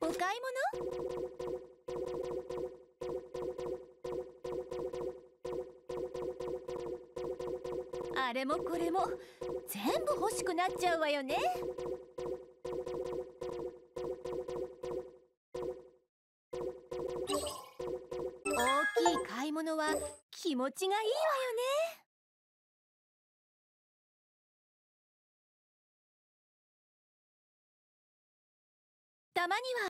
お買い物あれもこれも全部欲しくなっちゃうわよね大きい買い物は気持ちがいいわよねたまには